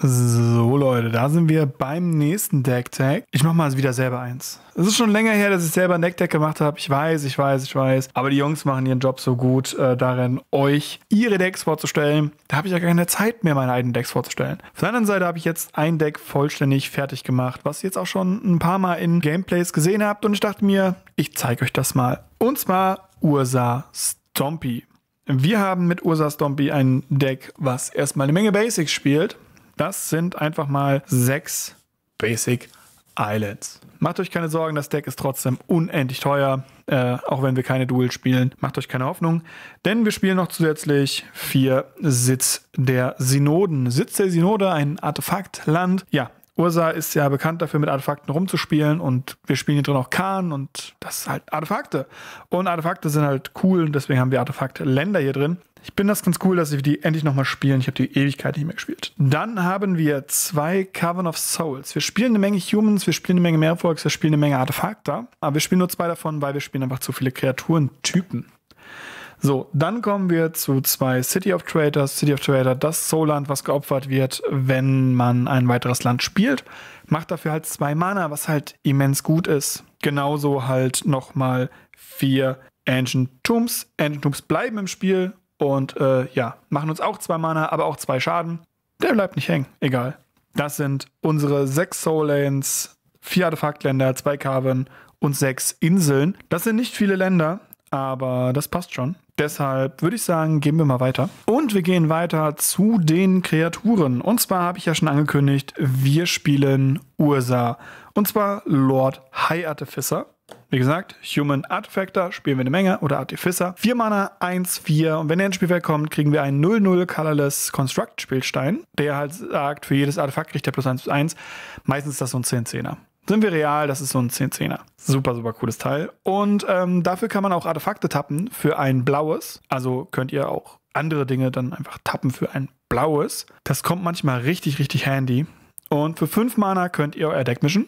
So, Leute, da sind wir beim nächsten Deck-Tag. Ich mache mal wieder selber eins. Es ist schon länger her, dass ich selber ein Deck-Tag gemacht habe. Ich weiß, ich weiß, ich weiß. Aber die Jungs machen ihren Job so gut äh, darin, euch ihre Decks vorzustellen. Da habe ich ja keine Zeit mehr, meine eigenen Decks vorzustellen. Auf der anderen Seite habe ich jetzt ein Deck vollständig fertig gemacht, was ihr jetzt auch schon ein paar Mal in Gameplays gesehen habt. Und ich dachte mir, ich zeige euch das mal. Und zwar Ursa Stompy. Wir haben mit Ursa Stompy ein Deck, was erstmal eine Menge Basics spielt das sind einfach mal sechs Basic Islands. Macht euch keine Sorgen, das Deck ist trotzdem unendlich teuer, äh, auch wenn wir keine Duel spielen. Macht euch keine Hoffnung, denn wir spielen noch zusätzlich vier Sitz der Synoden. Sitz der Synode, ein Artefaktland. Ja, Ursa ist ja bekannt dafür, mit Artefakten rumzuspielen und wir spielen hier drin auch Kahn und das ist halt Artefakte. Und Artefakte sind halt cool und deswegen haben wir Artefaktländer hier drin. Ich bin das ganz cool, dass ich die endlich nochmal spielen. Ich habe die Ewigkeit nicht mehr gespielt. Dann haben wir zwei Cavern of Souls. Wir spielen eine Menge Humans, wir spielen eine Menge Mehrfolgs, wir spielen eine Menge Artefakte. Aber wir spielen nur zwei davon, weil wir spielen einfach zu viele Kreaturentypen. So, dann kommen wir zu zwei City of Traders. City of Traitor, das Soulland, was geopfert wird, wenn man ein weiteres Land spielt. Macht dafür halt zwei Mana, was halt immens gut ist. Genauso halt nochmal vier Ancient Tombs. Ancient Tombs bleiben im Spiel und äh, ja, machen uns auch zwei Mana, aber auch zwei Schaden. Der bleibt nicht hängen. Egal. Das sind unsere sechs Soul Lanes, vier Artefaktländer, zwei Carven und sechs Inseln. Das sind nicht viele Länder, aber das passt schon. Deshalb würde ich sagen, gehen wir mal weiter. Und wir gehen weiter zu den Kreaturen. Und zwar habe ich ja schon angekündigt, wir spielen Ursa. Und zwar Lord High Artificer. Wie gesagt, Human Artifactor spielen wir eine Menge oder Artificer. 4 Mana, 1, 4. Und wenn er ins Spielfeld kommt, kriegen wir einen 0-0 Colorless Construct Spielstein, der halt sagt, für jedes Artefakt kriegt er plus 1 plus 1. Meistens ist das so ein 10-10er. Sind wir real, das ist so ein 10-10er. Super, super cooles Teil. Und ähm, dafür kann man auch Artefakte tappen für ein blaues. Also könnt ihr auch andere Dinge dann einfach tappen für ein blaues. Das kommt manchmal richtig, richtig handy. Und für 5 Mana könnt ihr euer Deck mischen.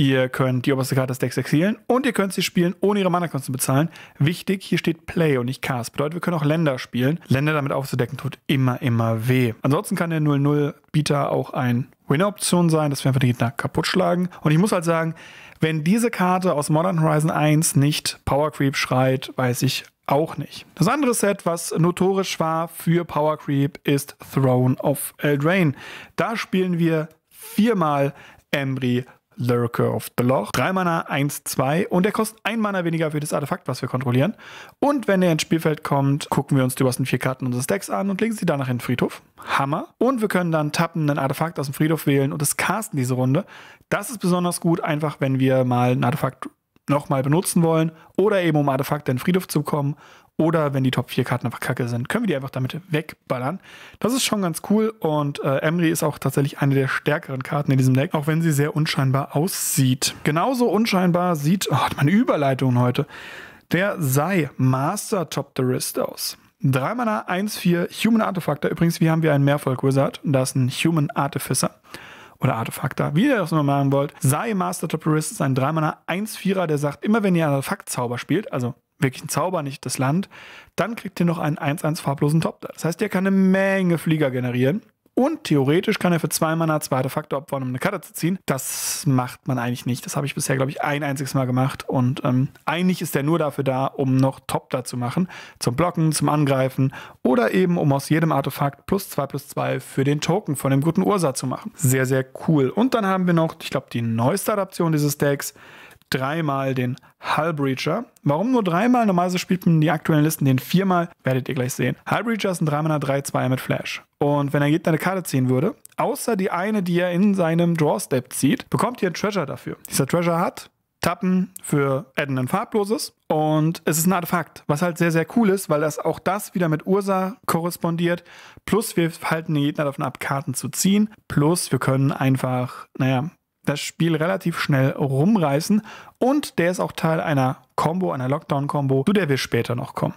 Ihr könnt die oberste Karte des Decks exilen und ihr könnt sie spielen, ohne ihre Mana-Kosten zu bezahlen. Wichtig, hier steht Play und nicht Cast. Bedeutet, wir können auch Länder spielen. Länder damit aufzudecken tut immer, immer weh. Ansonsten kann der 0-0-Bieter auch ein Winner-Option sein, dass wir einfach den Gegner kaputt schlagen. Und ich muss halt sagen, wenn diese Karte aus Modern Horizon 1 nicht Power Creep schreit, weiß ich auch nicht. Das andere Set, was notorisch war für Power Creep, ist Throne of Eldraine. Da spielen wir viermal Embry Lurker of the Loch. 3 Mana, 1, 2 und der kostet 1 Mana weniger für das Artefakt, was wir kontrollieren. Und wenn er ins Spielfeld kommt, gucken wir uns die obersten vier Karten unseres Decks an und legen sie danach in den Friedhof. Hammer. Und wir können dann tappen, ein Artefakt aus dem Friedhof wählen und es casten diese Runde. Das ist besonders gut, einfach wenn wir mal ein Artefakt nochmal benutzen wollen oder eben um Artefakte in den Friedhof zu bekommen oder wenn die Top 4 Karten einfach kacke sind, können wir die einfach damit wegballern. Das ist schon ganz cool und äh, Emry ist auch tatsächlich eine der stärkeren Karten in diesem Deck, auch wenn sie sehr unscheinbar aussieht. Genauso unscheinbar sieht, oh, hat meine Überleitung heute, der Sei Master Top the Wrist aus. 3 Mana, 1, 4, Human Artefakter. Übrigens, wie haben wir einen Mehrfolg Wizard? Das ist ein Human Artificer oder Artefakter, wie ihr das immer machen wollt. Sei Master Toperist ist ein 3-Mana 1-4er, der sagt, immer wenn ihr einen Artefakt-Zauber spielt, also wirklich ein Zauber, nicht das Land, dann kriegt ihr noch einen 1-1 farblosen Top. Das heißt, ihr kann eine Menge Flieger generieren. Und theoretisch kann er für zwei Mana zwei Artefakte-Opfern, um eine Karte zu ziehen. Das macht man eigentlich nicht. Das habe ich bisher, glaube ich, ein einziges Mal gemacht. Und ähm, eigentlich ist er nur dafür da, um noch Top da zu machen. Zum Blocken, zum Angreifen oder eben, um aus jedem Artefakt plus zwei plus zwei für den Token von dem guten Ursa zu machen. Sehr, sehr cool. Und dann haben wir noch, ich glaube, die neueste Adaption dieses Decks dreimal den Hull Breacher. Warum nur dreimal? Normalerweise spielt man in die aktuellen Listen den viermal, werdet ihr gleich sehen. Hull Breacher ist ein 3-Mana 3-2 mit Flash. Und wenn er Gegner eine Karte ziehen würde, außer die eine, die er in seinem Draw-Step zieht, bekommt ihr einen Treasure dafür. Dieser Treasure hat Tappen für adden ein farbloses und es ist ein Artefakt, was halt sehr, sehr cool ist, weil das auch das wieder mit Ursa korrespondiert. Plus wir halten den Gegner davon ab, Karten zu ziehen. Plus wir können einfach, naja, das Spiel relativ schnell rumreißen und der ist auch Teil einer Combo, einer Lockdown-Combo, zu der wir später noch kommen.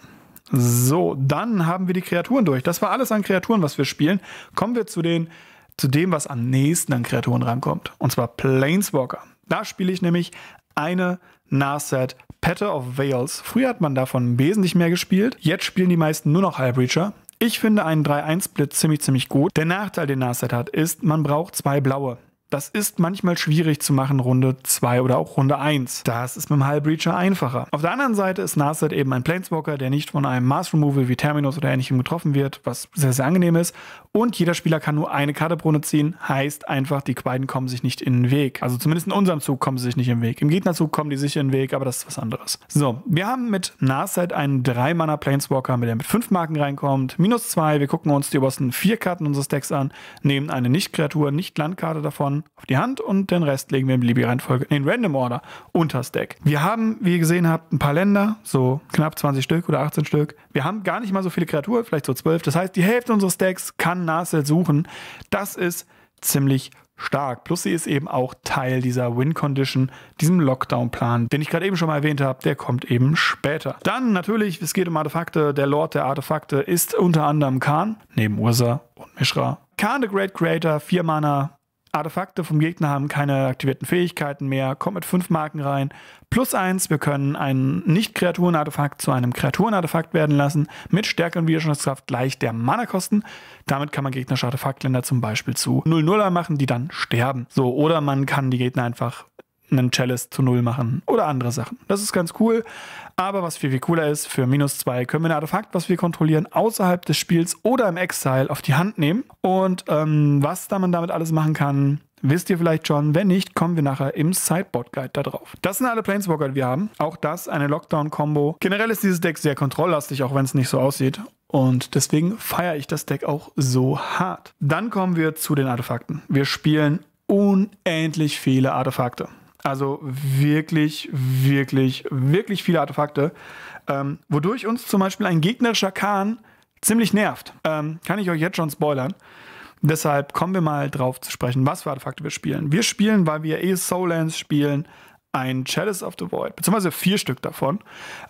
So, dann haben wir die Kreaturen durch. Das war alles an Kreaturen, was wir spielen. Kommen wir zu, den, zu dem, was am nächsten an Kreaturen rankommt. Und zwar Planeswalker. Da spiele ich nämlich eine Narset Patter of Veils. Früher hat man davon wesentlich mehr gespielt. Jetzt spielen die meisten nur noch Halbreacher. Ich finde einen 3-1-Split ziemlich, ziemlich gut. Der Nachteil, den Narset hat, ist, man braucht zwei blaue. Das ist manchmal schwierig zu machen, Runde 2 oder auch Runde 1. Das ist mit dem Hull Breacher einfacher. Auf der anderen Seite ist Narset eben ein Planeswalker, der nicht von einem Mars Removal wie Terminus oder ähnlichem getroffen wird, was sehr, sehr angenehm ist. Und jeder Spieler kann nur eine Karte pro Runde ziehen, heißt einfach, die beiden kommen sich nicht in den Weg. Also zumindest in unserem Zug kommen sie sich nicht in den Weg. Im Gegnerzug kommen die sich in den Weg, aber das ist was anderes. So, wir haben mit Narset einen 3-Mana Planeswalker, mit der mit 5 Marken reinkommt. Minus 2, wir gucken uns die obersten 4 Karten unseres Decks an, nehmen eine Nicht-Kreatur, Nicht-Landkarte davon auf die Hand und den Rest legen wir in beliebige Reihenfolge, in Random Order, unter Stack. Wir haben, wie ihr gesehen habt, ein paar Länder, so knapp 20 Stück oder 18 Stück. Wir haben gar nicht mal so viele Kreaturen, vielleicht so 12. Das heißt, die Hälfte unseres Stacks kann Narset suchen. Das ist ziemlich stark. Plus sie ist eben auch Teil dieser Win-Condition, diesem Lockdown-Plan, den ich gerade eben schon mal erwähnt habe, der kommt eben später. Dann natürlich, es geht um Artefakte, der Lord der Artefakte ist unter anderem Khan, neben Ursa und Mishra. Khan, the Great Creator, 4 Mana, Artefakte vom Gegner haben keine aktivierten Fähigkeiten mehr. Kommt mit fünf Marken rein. Plus eins, wir können ein Nicht-Kreaturen-Artefakt zu einem Kreaturen-Artefakt werden lassen. Mit Stärke und Widerstandskraft gleich der Mana-Kosten. Damit kann man gegnerische Artefaktländer zum Beispiel zu 0-0er machen, die dann sterben. So, oder man kann die Gegner einfach einen Chalice zu Null machen oder andere Sachen. Das ist ganz cool. Aber was viel, viel cooler ist, für minus zwei können wir ein Artefakt, was wir kontrollieren, außerhalb des Spiels oder im Exile auf die Hand nehmen. Und ähm, was da man damit alles machen kann, Wisst ihr vielleicht schon, wenn nicht, kommen wir nachher im Sideboard-Guide da drauf. Das sind alle Planeswalker, die wir haben. Auch das eine lockdown kombo Generell ist dieses Deck sehr kontrolllastig, auch wenn es nicht so aussieht. Und deswegen feiere ich das Deck auch so hart. Dann kommen wir zu den Artefakten. Wir spielen unendlich viele Artefakte. Also wirklich, wirklich, wirklich viele Artefakte. Ähm, wodurch uns zum Beispiel ein gegnerischer Khan ziemlich nervt. Ähm, kann ich euch jetzt schon spoilern. Deshalb kommen wir mal drauf zu sprechen, was für Artefakte wir spielen. Wir spielen, weil wir eh Soul Soullands spielen, ein Chalice of the Void, beziehungsweise vier Stück davon,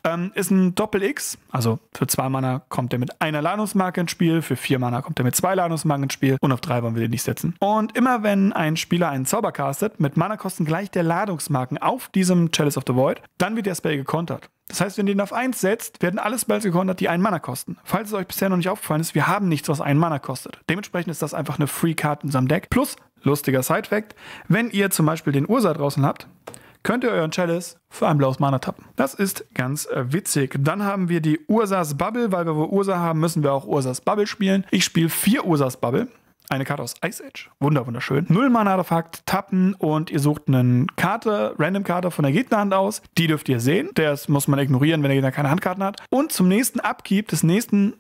ähm, ist ein Doppel-X. Also für zwei Mana kommt er mit einer Ladungsmarke ins Spiel, für vier Mana kommt er mit zwei Ladungsmarken ins Spiel und auf drei wollen wir den nicht setzen. Und immer wenn ein Spieler einen Zauber castet, mit Mana-Kosten gleich der Ladungsmarken auf diesem Chalice of the Void, dann wird der Spell gekontert. Das heißt, wenn ihr den auf 1 setzt, werden alle Spells gekontert, die einen Mana kosten. Falls es euch bisher noch nicht aufgefallen ist, wir haben nichts, was einen Mana kostet. Dementsprechend ist das einfach eine Free-Card in unserem Deck. Plus, lustiger Side-Fact, wenn ihr zum Beispiel den Ursa draußen habt, könnt ihr euren Chalice für ein blaues Mana tappen. Das ist ganz äh, witzig. Dann haben wir die Ursas Bubble, weil wir wohl Ursa haben, müssen wir auch Ursas Bubble spielen. Ich spiele vier Ursas Bubble. Eine Karte aus Ice Edge. Wunder, wunderschön. Null Mana Artefakt, tappen und ihr sucht eine Karte, Random Karte von der Gegnerhand aus. Die dürft ihr sehen. Das muss man ignorieren, wenn der Gegner keine Handkarten hat. Und zum nächsten Abgib des nächsten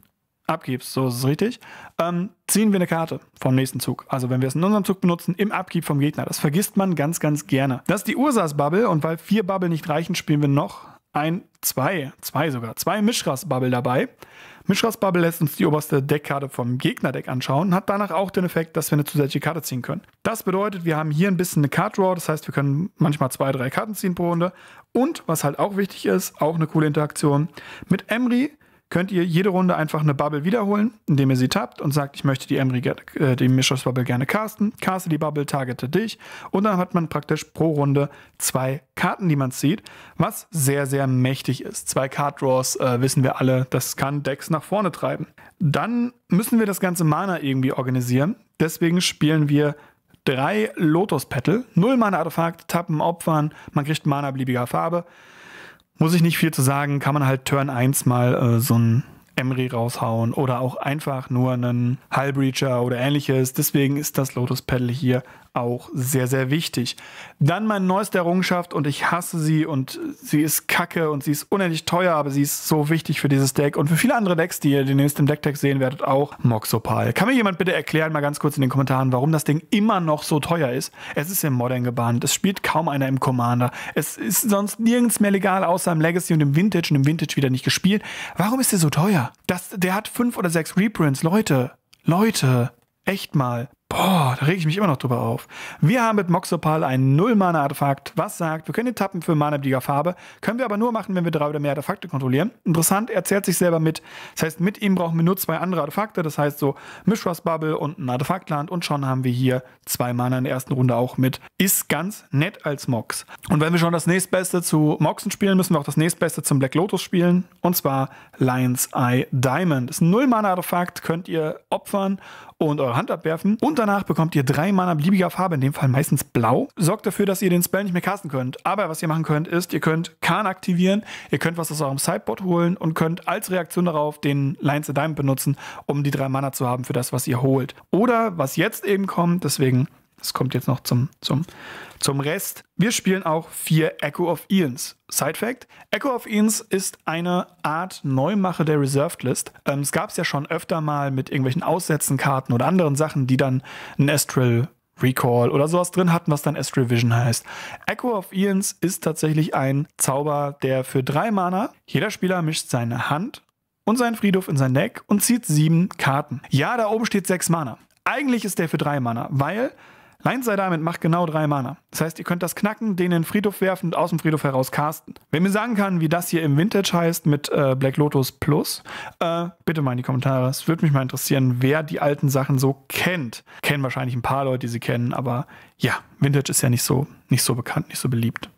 abgibst, so ist es richtig, ähm, ziehen wir eine Karte vom nächsten Zug. Also wenn wir es in unserem Zug benutzen, im Abgib vom Gegner. Das vergisst man ganz, ganz gerne. Das ist die Ursas-Bubble und weil vier Bubble nicht reichen, spielen wir noch ein, zwei, zwei sogar, zwei Mischras-Bubble dabei. Mischras-Bubble lässt uns die oberste Deckkarte vom Gegnerdeck anschauen und hat danach auch den Effekt, dass wir eine zusätzliche Karte ziehen können. Das bedeutet, wir haben hier ein bisschen eine Card-Draw, das heißt, wir können manchmal zwei, drei Karten ziehen pro Runde. Und, was halt auch wichtig ist, auch eine coole Interaktion, mit Emry könnt ihr jede Runde einfach eine Bubble wiederholen, indem ihr sie tappt und sagt, ich möchte die Emry, äh, die Mischos Bubble gerne casten. Caste die Bubble, targete dich. Und dann hat man praktisch pro Runde zwei Karten, die man zieht, was sehr, sehr mächtig ist. Zwei Card Draws äh, wissen wir alle, das kann Decks nach vorne treiben. Dann müssen wir das ganze Mana irgendwie organisieren. Deswegen spielen wir drei Lotus Petal, null Mana Artefakt, tappen, opfern, man kriegt Mana beliebiger Farbe. Muss ich nicht viel zu sagen, kann man halt Turn 1 mal äh, so ein Emery raushauen oder auch einfach nur einen Hull Breacher oder ähnliches. Deswegen ist das Lotus Pedal hier auch sehr, sehr wichtig. Dann meine neueste Errungenschaft und ich hasse sie und sie ist kacke und sie ist unendlich teuer, aber sie ist so wichtig für dieses Deck und für viele andere Decks, die ihr demnächst im Decktext sehen werdet, auch Moxopal. Kann mir jemand bitte erklären, mal ganz kurz in den Kommentaren, warum das Ding immer noch so teuer ist? Es ist im Modern gebannt, es spielt kaum einer im Commander, es ist sonst nirgends mehr legal, außer im Legacy und im Vintage und im Vintage wieder nicht gespielt. Warum ist der so teuer? Das, der hat fünf oder sechs Reprints, Leute. Leute, echt mal. Boah, da rege ich mich immer noch drüber auf. Wir haben mit Moxopal ein Null-Mana-Artefakt, was sagt, wir können den tappen für Mana beliebiger Farbe, können wir aber nur machen, wenn wir drei oder mehr Artefakte kontrollieren. Interessant, er zählt sich selber mit. Das heißt, mit ihm brauchen wir nur zwei andere Artefakte, das heißt so Mishras Bubble und ein Artefaktland und schon haben wir hier zwei Mana in der ersten Runde auch mit. Ist ganz nett als Mox. Und wenn wir schon das nächstbeste zu Moxen spielen, müssen wir auch das nächstbeste zum Black Lotus spielen und zwar Lion's Eye Diamond. Das ist ein Null-Mana-Artefakt, könnt ihr opfern und eure Hand abwerfen. Und danach bekommt ihr drei Mana beliebiger Farbe, in dem Fall meistens blau. Sorgt dafür, dass ihr den Spell nicht mehr casten könnt. Aber was ihr machen könnt, ist, ihr könnt Kahn aktivieren, ihr könnt was aus eurem Sideboard holen und könnt als Reaktion darauf den Lines of Diamond benutzen, um die drei Mana zu haben für das, was ihr holt. Oder was jetzt eben kommt, deswegen das kommt jetzt noch zum, zum, zum Rest. Wir spielen auch vier Echo of Eons. Side Fact: Echo of Eons ist eine Art Neumache der Reserved List. Ähm, es gab es ja schon öfter mal mit irgendwelchen Aussetzenkarten oder anderen Sachen, die dann ein Astral Recall oder sowas drin hatten, was dann Astral Vision heißt. Echo of Eons ist tatsächlich ein Zauber, der für drei Mana, jeder Spieler mischt seine Hand und seinen Friedhof in sein Deck und zieht sieben Karten. Ja, da oben steht sechs Mana. Eigentlich ist der für drei Mana, weil Leinsei damit macht genau drei Mana. Das heißt, ihr könnt das knacken, den in den Friedhof werfen und aus dem Friedhof heraus casten. Wer mir sagen kann, wie das hier im Vintage heißt mit äh, Black Lotus Plus, äh, bitte mal in die Kommentare. Es würde mich mal interessieren, wer die alten Sachen so kennt. Kennen wahrscheinlich ein paar Leute, die sie kennen, aber ja, Vintage ist ja nicht so, nicht so bekannt, nicht so beliebt.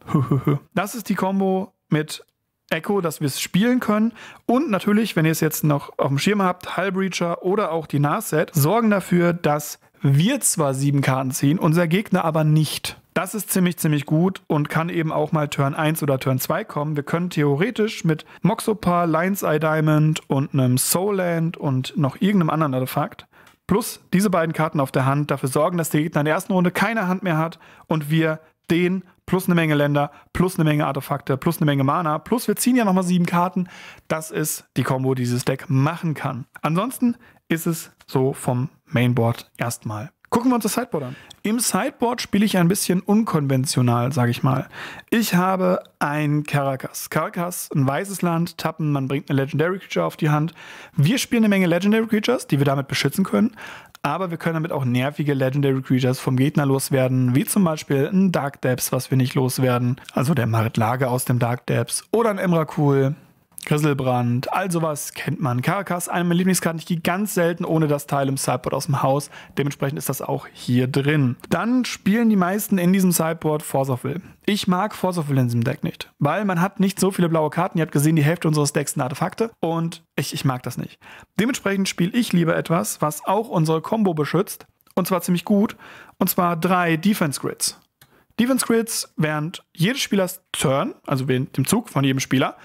das ist die Combo mit Echo, dass wir es spielen können. Und natürlich, wenn ihr es jetzt noch auf dem Schirm habt, Hull Breacher oder auch die Narset, sorgen dafür, dass wir zwar sieben Karten ziehen, unser Gegner aber nicht. Das ist ziemlich, ziemlich gut und kann eben auch mal Turn 1 oder Turn 2 kommen. Wir können theoretisch mit Moxopar, Lion's Eye Diamond und einem Soulland und noch irgendeinem anderen Artefakt plus diese beiden Karten auf der Hand dafür sorgen, dass der Gegner in der ersten Runde keine Hand mehr hat und wir den plus eine Menge Länder, plus eine Menge Artefakte, plus eine Menge Mana, plus wir ziehen ja nochmal sieben Karten. Das ist die Kombo, die dieses Deck machen kann. Ansonsten ist es so vom Mainboard erstmal. Gucken wir uns das Sideboard an. Im Sideboard spiele ich ein bisschen unkonventional, sage ich mal. Ich habe ein Caracas. Caracas, ein weißes Land, tappen, man bringt eine Legendary Creature auf die Hand. Wir spielen eine Menge Legendary Creatures, die wir damit beschützen können. Aber wir können damit auch nervige Legendary Creatures vom Gegner loswerden, wie zum Beispiel ein Dark Depths, was wir nicht loswerden. Also der Marit Lage aus dem Dark Depths oder ein Emrakul Grisselbrand, also was kennt man. Caracas, eine meiner Lieblingskarten. Ich gehe ganz selten ohne das Teil im Sideboard aus dem Haus. Dementsprechend ist das auch hier drin. Dann spielen die meisten in diesem Sideboard Force of Will. Ich mag Force of Will in diesem Deck nicht, weil man hat nicht so viele blaue Karten. Ihr habt gesehen, die Hälfte unseres Decks sind Artefakte und ich, ich mag das nicht. Dementsprechend spiele ich lieber etwas, was auch unsere Combo beschützt und zwar ziemlich gut und zwar drei Defense Grids. Defense Grids während jedes Spielers Turn, also während dem Zug von jedem Spieler,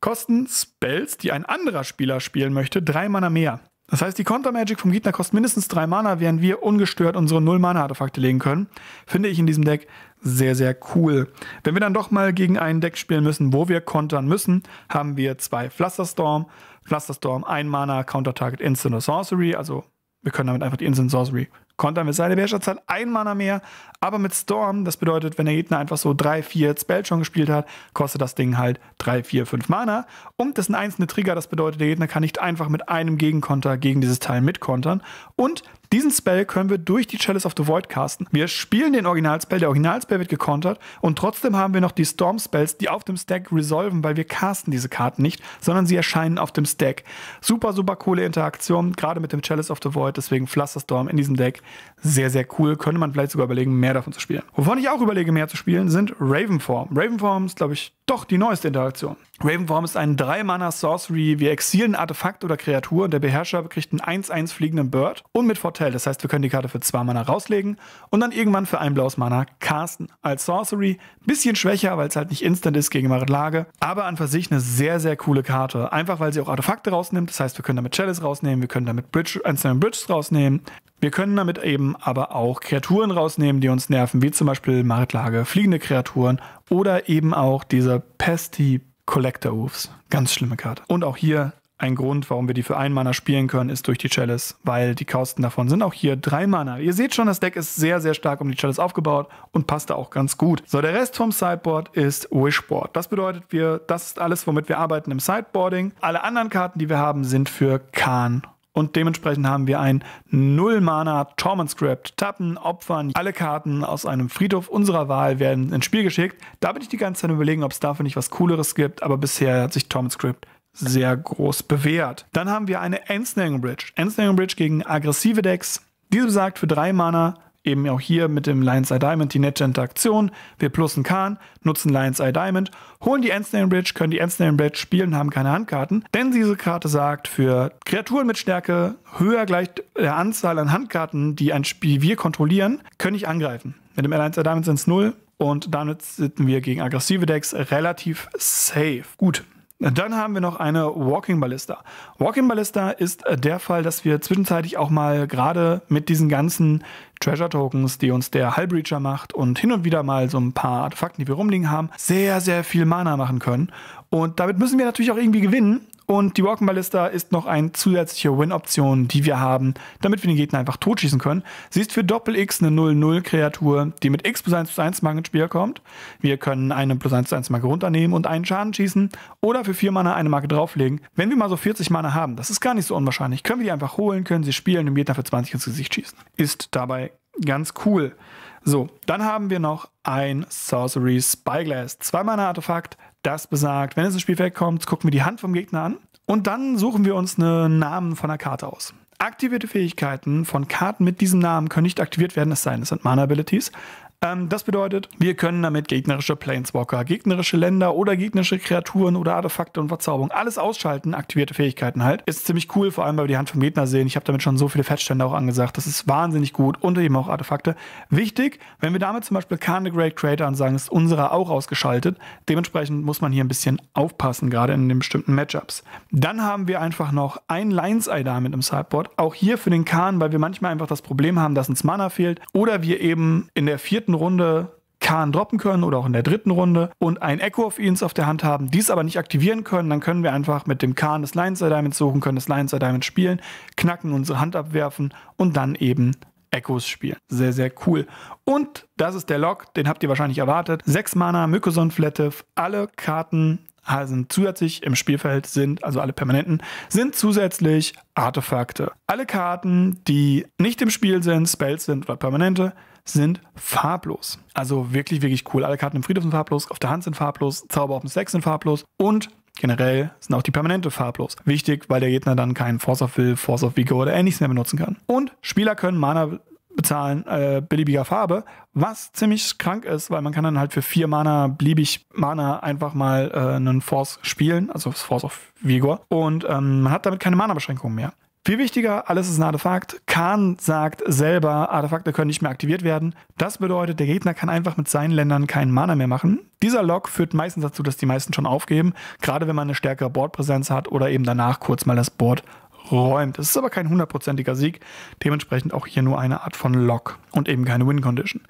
kosten Spells, die ein anderer Spieler spielen möchte, drei Mana mehr. Das heißt, die Counter-Magic vom Gegner kostet mindestens drei Mana, während wir ungestört unsere Null-Mana-Artefakte legen können. Finde ich in diesem Deck sehr, sehr cool. Wenn wir dann doch mal gegen ein Deck spielen müssen, wo wir kontern müssen, haben wir zwei Flusterstorm. Flusterstorm, ein Mana, Counter-Target, Instant oder Sorcery. Also wir können damit einfach die Instant Sorcery kontern mit seine hat ein Mana mehr, aber mit Storm, das bedeutet, wenn der Gegner einfach so 3, 4 Spell schon gespielt hat, kostet das Ding halt 3, 4, 5 Mana. Und das ist ein einzelner Trigger, das bedeutet, der Gegner kann nicht einfach mit einem Gegenkonter gegen dieses Teil mitkontern. Und diesen Spell können wir durch die Chalice of the Void casten. Wir spielen den Originalspell, der Originalspell wird gekontert und trotzdem haben wir noch die Storm Spells, die auf dem Stack resolven, weil wir casten diese Karten nicht, sondern sie erscheinen auf dem Stack. Super, super coole Interaktion, gerade mit dem Chalice of the Void, deswegen Flusterstorm in diesem Deck. Sehr, sehr cool. Könnte man vielleicht sogar überlegen, mehr davon zu spielen. Wovon ich auch überlege, mehr zu spielen, sind Ravenform. Ravenform ist, glaube ich, doch die neueste Interaktion. Ravenform ist ein 3-Mana-Sorcery. Wir exilen Artefakt oder Kreatur und der Beherrscher kriegt einen 1-1 fliegenden Bird und mit Fortell. Das heißt, wir können die Karte für 2 Mana rauslegen und dann irgendwann für ein blaues Mana casten. Als Sorcery bisschen schwächer, weil es halt nicht instant ist gegen Marit Lage, aber an für sich eine sehr, sehr coole Karte. Einfach, weil sie auch Artefakte rausnimmt. Das heißt, wir können damit Chalice rausnehmen, wir können damit Bridge, einzelne äh, Bridges rausnehmen. Wir können damit eben aber auch Kreaturen rausnehmen, die uns nerven, wie zum Beispiel Marit Lage, fliegende Kreaturen oder eben auch diese Pesti Collector Wolves. Ganz schlimme Karte. Und auch hier ein Grund, warum wir die für einen Mana spielen können, ist durch die Chalice, weil die Kosten davon sind auch hier drei Mana. Ihr seht schon, das Deck ist sehr, sehr stark um die Chalice aufgebaut und passt da auch ganz gut. So, der Rest vom Sideboard ist Wishboard. Das bedeutet, wir, das ist alles, womit wir arbeiten im Sideboarding. Alle anderen Karten, die wir haben, sind für Khan und dementsprechend haben wir ein Null-Mana Torment Script. Tappen, Opfern, alle Karten aus einem Friedhof unserer Wahl werden ins Spiel geschickt. Da bin ich die ganze Zeit überlegen, ob es dafür nicht was Cooleres gibt, aber bisher hat sich Torment Script sehr groß bewährt. Dann haben wir eine Ensnaring Bridge. Ensnaring Bridge gegen aggressive Decks. Diese besagt für drei Mana eben auch hier mit dem Lion's Eye Diamond die nette Interaktion. Wir plusen Kahn, nutzen Lion's Eye Diamond, holen die Endsnare Bridge, können die Endsnare Bridge spielen, haben keine Handkarten. Denn diese Karte sagt, für Kreaturen mit Stärke höher gleich der Anzahl an Handkarten, die ein Spiel wir kontrollieren, können ich angreifen. Mit dem Lion's Eye Diamond sind es 0 und damit sind wir gegen aggressive Decks relativ safe. Gut, dann haben wir noch eine Walking Ballista. Walking Ballista ist äh, der Fall, dass wir zwischenzeitlich auch mal gerade mit diesen ganzen Treasure Tokens, die uns der Hallbreacher macht und hin und wieder mal so ein paar Artefakten, die wir rumliegen haben, sehr, sehr viel Mana machen können. Und damit müssen wir natürlich auch irgendwie gewinnen. Und die Walking Ballista ist noch eine zusätzliche Win-Option, die wir haben, damit wir den Gegner einfach totschießen können. Sie ist für Doppel-X eine 0-0-Kreatur, die mit X plus 1 plus 1 Marke ins Spiel kommt. Wir können eine plus 1 plus 1 Marke runternehmen und einen Schaden schießen oder für 4 Mana eine Marke drauflegen. Wenn wir mal so 40 Mana haben, das ist gar nicht so unwahrscheinlich, können wir die einfach holen, können sie spielen und dem Gegner für 20 ins Gesicht schießen. Ist dabei Ganz cool. So, dann haben wir noch ein Sorcery Spyglass. Zweimal ein Artefakt, das besagt, wenn es ins Spielfeld kommt, gucken wir die Hand vom Gegner an und dann suchen wir uns einen Namen von der Karte aus. Aktivierte Fähigkeiten von Karten mit diesem Namen können nicht aktiviert werden, es sei denn, es sind Mana-Abilities. Ähm, das bedeutet, wir können damit gegnerische Planeswalker, gegnerische Länder oder gegnerische Kreaturen oder Artefakte und Verzauberung alles ausschalten, aktivierte Fähigkeiten halt. Ist ziemlich cool, vor allem weil wir die Hand vom Gegner sehen. Ich habe damit schon so viele Fettstände auch angesagt. Das ist wahnsinnig gut und eben auch Artefakte. Wichtig, wenn wir damit zum Beispiel Khan the Great Creator ansagen, ist unserer auch ausgeschaltet. Dementsprechend muss man hier ein bisschen aufpassen, gerade in den bestimmten Matchups. Dann haben wir einfach noch ein Lions Eye da mit im Sideboard. Auch hier für den Khan, weil wir manchmal einfach das Problem haben, dass uns Mana fehlt oder wir eben in der vierten vierten Runde Kahn droppen können oder auch in der dritten Runde und ein Echo of Ians auf der Hand haben, dies aber nicht aktivieren können, dann können wir einfach mit dem Kahn des Lions Diamond suchen, können das Lions Diamond spielen, knacken, unsere Hand abwerfen und dann eben Echos spielen. Sehr, sehr cool. Und das ist der Lock, den habt ihr wahrscheinlich erwartet. Sechs Mana, Mykoson Flativ, alle Karten äh, sind zusätzlich im Spielfeld sind, also alle permanenten, sind zusätzlich Artefakte. Alle Karten, die nicht im Spiel sind, Spells sind oder permanente, sind farblos. Also wirklich, wirklich cool. Alle Karten im Friedhof sind farblos, auf der Hand sind farblos, Zauber auf dem Sex sind farblos und Generell sind auch die Permanente farblos. Wichtig, weil der Gegner dann keinen Force of Will, Force of Vigor oder ähnliches mehr benutzen kann. Und Spieler können Mana bezahlen äh, beliebiger Farbe, was ziemlich krank ist, weil man kann dann halt für vier Mana beliebig Mana einfach mal äh, einen Force spielen, also Force of Vigor. Und ähm, man hat damit keine mana beschränkungen mehr. Viel wichtiger, alles ist ein Artefakt. Khan sagt selber, Artefakte können nicht mehr aktiviert werden. Das bedeutet, der Gegner kann einfach mit seinen Ländern keinen Mana mehr machen. Dieser Lock führt meistens dazu, dass die meisten schon aufgeben, gerade wenn man eine stärkere Boardpräsenz hat oder eben danach kurz mal das Board räumt. Es ist aber kein hundertprozentiger Sieg, dementsprechend auch hier nur eine Art von Lock und eben keine Win-Condition.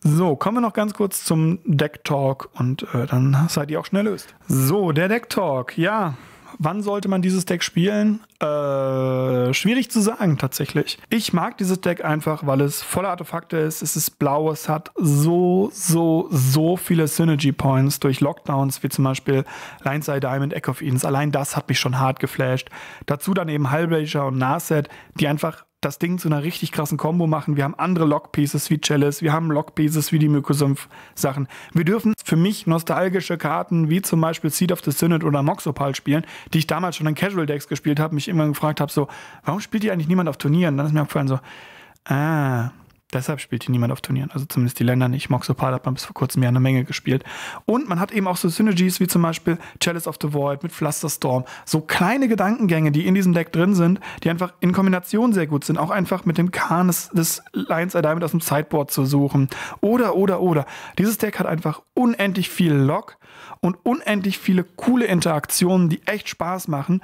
So, kommen wir noch ganz kurz zum Deck-Talk und äh, dann seid ihr auch schnell löst. So, der Deck-Talk, ja, wann sollte man dieses Deck spielen? Äh, schwierig zu sagen tatsächlich. Ich mag dieses Deck einfach, weil es voller Artefakte ist. Es ist blau, es hat so, so, so viele Synergy Points durch Lockdowns, wie zum Beispiel Lineside Diamond, Echo of Edens. Allein das hat mich schon hart geflasht. Dazu dann eben Hellblazer und Narset, die einfach das Ding zu einer richtig krassen Combo machen. Wir haben andere Lockpieces wie Chalice, wir haben Lockpieces wie die Mykosumph-Sachen. Wir dürfen für mich nostalgische Karten wie zum Beispiel Seed of the Synod oder Moxopal spielen, die ich damals schon in Casual Decks gespielt habe, mich immer gefragt habe, so, warum spielt die eigentlich niemand auf Turnieren? Dann ist mir aufgefallen, so, ah, Deshalb spielt hier niemand auf Turnieren, also zumindest die Länder nicht. Moxopal hat man bis vor kurzem ja eine Menge gespielt. Und man hat eben auch so Synergies wie zum Beispiel Chalice of the Void mit Flusterstorm. So kleine Gedankengänge, die in diesem Deck drin sind, die einfach in Kombination sehr gut sind. Auch einfach mit dem Kahn des, des Lions Eye Diamond aus dem Sideboard zu suchen. Oder, oder, oder. Dieses Deck hat einfach unendlich viel Lock und unendlich viele coole Interaktionen, die echt Spaß machen.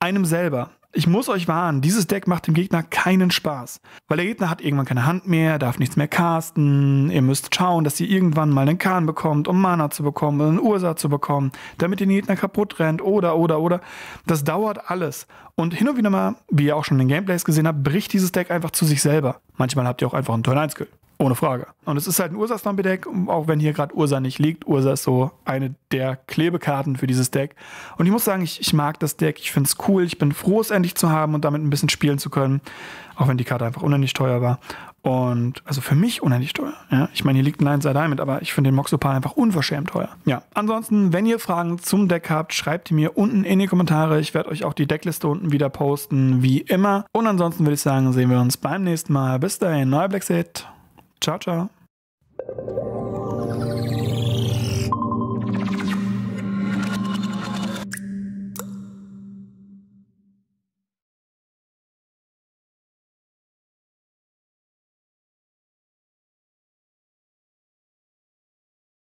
Einem selber. Ich muss euch warnen, dieses Deck macht dem Gegner keinen Spaß. Weil der Gegner hat irgendwann keine Hand mehr, darf nichts mehr casten. Ihr müsst schauen, dass ihr irgendwann mal einen Kahn bekommt, um Mana zu bekommen, einen Ursa zu bekommen, damit ihr den Gegner kaputt rennt oder, oder, oder. Das dauert alles. Und hin und wieder mal, wie ihr auch schon in den Gameplays gesehen habt, bricht dieses Deck einfach zu sich selber. Manchmal habt ihr auch einfach einen Turn 1 Skill. Ohne Frage. Und es ist halt ein Ursa-Stompy-Deck, auch wenn hier gerade Ursa nicht liegt. Ursa ist so eine der Klebekarten für dieses Deck. Und ich muss sagen, ich, ich mag das Deck, ich finde es cool, ich bin froh, es endlich zu haben und damit ein bisschen spielen zu können. Auch wenn die Karte einfach unendlich teuer war. Und also für mich unendlich teuer. Ja? Ich meine, hier liegt ein Lions Eye Diamond, aber ich finde den Moxopal einfach unverschämt teuer. Ja, ansonsten, wenn ihr Fragen zum Deck habt, schreibt die mir unten in die Kommentare. Ich werde euch auch die Deckliste unten wieder posten, wie immer. Und ansonsten würde ich sagen, sehen wir uns beim nächsten Mal. Bis dahin, neuer Blackset. Ciao, ciao.